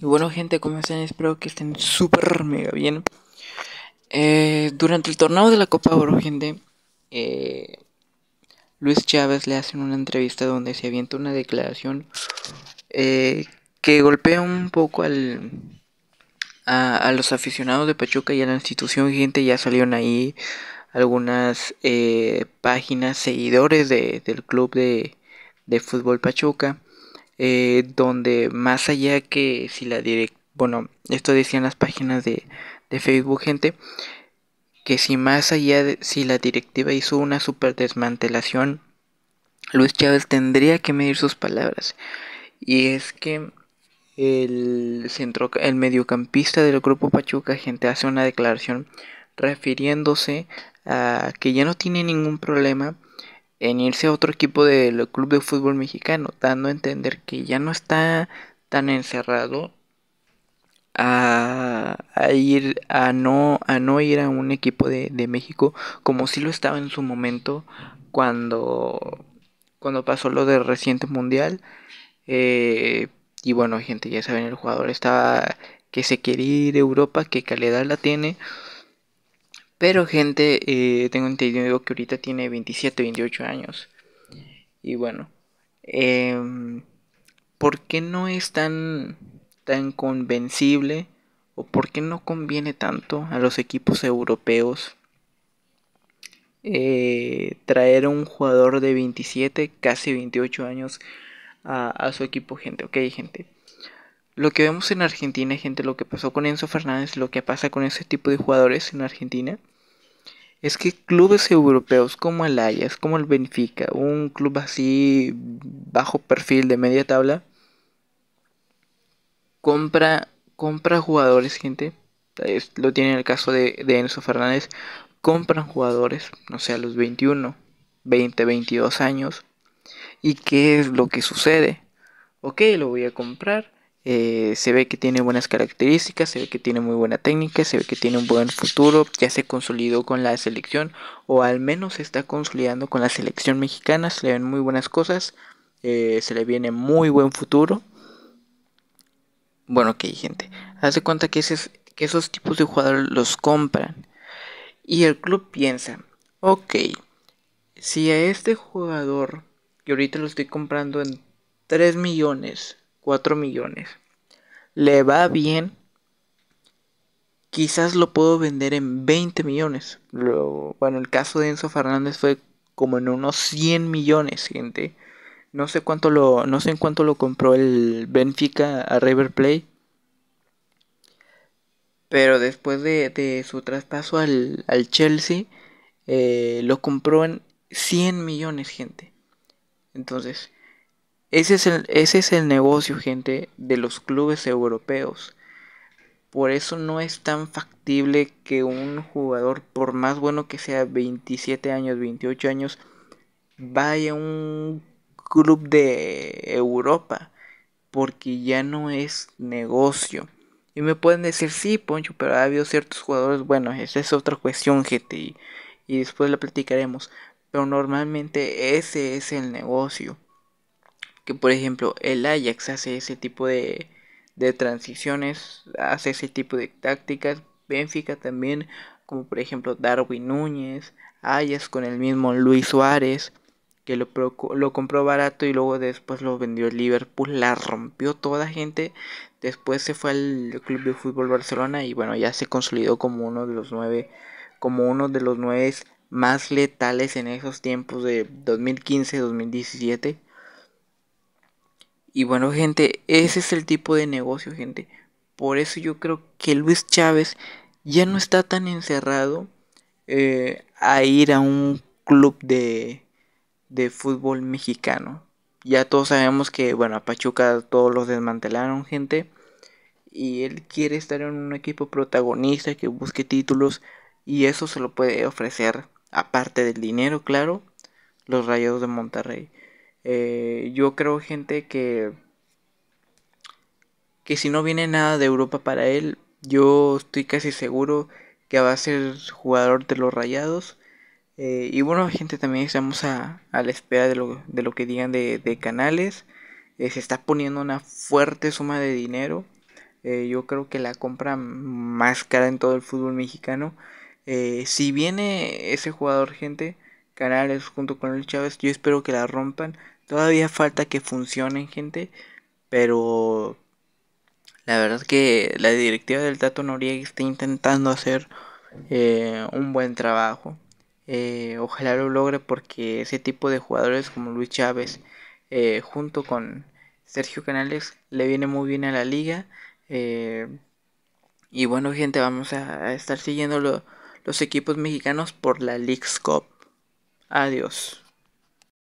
Y Bueno gente, ¿cómo están? Espero que estén súper mega bien. Eh, durante el torneo de la Copa Oro, gente, eh, Luis Chávez le hace una entrevista donde se avienta una declaración eh, que golpea un poco al, a, los aficionados de Pachuca y a la institución, gente, ya salieron ahí algunas páginas, seguidores de, del club de fútbol Pachuca eh, donde más allá que si la direct, bueno, esto decían las páginas de, Facebook, gente, que si más allá de, si la directiva hizo una super desmantelación, Luis Chávez tendría que medir sus palabras. Y es que el, centro, el mediocampista del grupo Pachuca, gente, hace una declaración refiriéndose a que ya no tiene ningún problema en irse a otro equipo del club de fútbol mexicano, dando a entender que ya no está tan encerrado a, ir a no a no ir a un equipo de, México como si lo estaba en su momento cuando cuando pasó lo del reciente mundial eh, y bueno gente ya saben el jugador estaba que se quiere ir a Europa que calidad la tiene pero gente, eh, tengo entendido que ahorita tiene 27, 28 años. Y bueno, em, ¿por qué no es tan, tan convencible o por qué no conviene tanto a los equipos europeos eh, traer a un jugador de 27, casi 28 años a, a su equipo, gente? Ok, gente. Lo que vemos en Argentina, gente, lo que pasó con Enzo Fernández, lo que pasa con ese tipo de jugadores en Argentina, es que clubes europeos como el Ajax, como el Benfica, un club así bajo perfil de media tabla, compra, compra jugadores, gente. lo tiene en el caso de, de Enzo Fernández. Compran jugadores, no sé, a los 21, 20, 22 años. ¿Y qué es lo que sucede? Ok, lo voy a comprar. Eh, se ve que tiene buenas características, se ve que tiene muy buena técnica, se ve que tiene un buen futuro, ya se consolidó con la selección o al menos se está consolidando con la selección mexicana, se le ven muy buenas cosas, eh, se le viene muy buen futuro. Bueno, ok gente, hace cuenta que, que esos tipos de jugadores los compran y el club piensa, ok, si a este jugador, que ahorita lo estoy comprando en 3 millones, 4 millones. Le va bien. Quizás lo puedo vender en 20 millones. bueno, el caso de Enzo Fernández fue como en unos 100 millones, gente. No sé cuánto lo, no sé en cuánto lo compró el Benfica a River Plate. Pero después de, su traspaso al, Chelsea, eh, lo compró en 100 millones, gente. Entonces, ese es, el, ese es el negocio, gente, de los clubes europeos. Por eso no es tan factible que un jugador, por más bueno que sea, 27 años, 28 años, vaya a un club de Europa. Porque ya no es negocio. Y me pueden decir, sí, Poncho, pero ha habido ciertos jugadores. Bueno, esa es otra cuestión, gente. Y, y después la platicaremos. Pero normalmente ese es el negocio que por ejemplo el Ajax hace ese tipo de, transiciones, hace ese tipo de tácticas, Benfica también, como por ejemplo Darwin Núñez, Ajax con el mismo Luis Suárez, que lo, lo compró barato y luego después lo vendió el Liverpool, la rompió toda gente, después se fue al Club de Fútbol Barcelona y bueno, ya se consolidó como uno de los nueve, como uno de los nueve más letales en esos tiempos de 2015-2017. Y bueno, gente, ese es el tipo de negocio, gente. Por eso yo creo que Luis Chávez ya no está tan encerrado eh, a ir a un club de, de fútbol mexicano. Ya todos sabemos que, bueno, a Pachuca todos los desmantelaron, gente. Y él quiere estar en un equipo protagonista que busque títulos. Y eso se lo puede ofrecer, aparte del dinero, claro, los Rayados de Monterrey. Eh, yo creo, gente, que, que si no viene nada de Europa para él, yo estoy casi seguro que va a ser jugador de los rayados. Eh, y bueno, gente, también estamos a, a la espera de lo, de lo que digan de, canales. Eh, se está poniendo una fuerte suma de dinero. yo creo que la compra más cara en todo el fútbol mexicano. si viene ese jugador, gente, Canales junto con Luis Chávez. Yo espero que la rompan. Todavía falta que funcionen, gente. Pero la verdad que la directiva del Tato Noriega está intentando hacer eh, un buen trabajo. Eh, ojalá lo logre porque ese tipo de jugadores como Luis Chávez eh, junto con Sergio Canales le viene muy bien a la liga. y bueno gente, vamos a, estar siguiendo los equipos mexicanos por la League's Cup. Adiós.